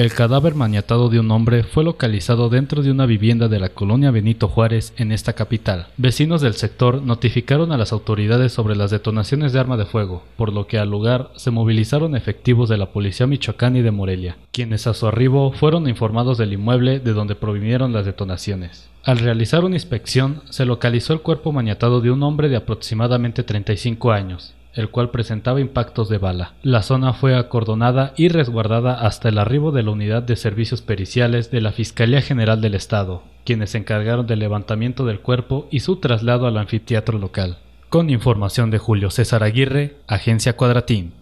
El cadáver maniatado de un hombre fue localizado dentro de una vivienda de la colonia Benito Juárez en esta capital. Vecinos del sector notificaron a las autoridades sobre las detonaciones de arma de fuego, por lo que al lugar se movilizaron efectivos de la policía michoacán y de Morelia, quienes a su arribo fueron informados del inmueble de donde provinieron las detonaciones. Al realizar una inspección, se localizó el cuerpo maniatado de un hombre de aproximadamente 35 años, el cual presentaba impactos de bala. La zona fue acordonada y resguardada hasta el arribo de la Unidad de Servicios Periciales de la Fiscalía General del Estado, quienes se encargaron del levantamiento del cuerpo y su traslado al anfiteatro local. Con información de Julio César Aguirre, Agencia Cuadratín.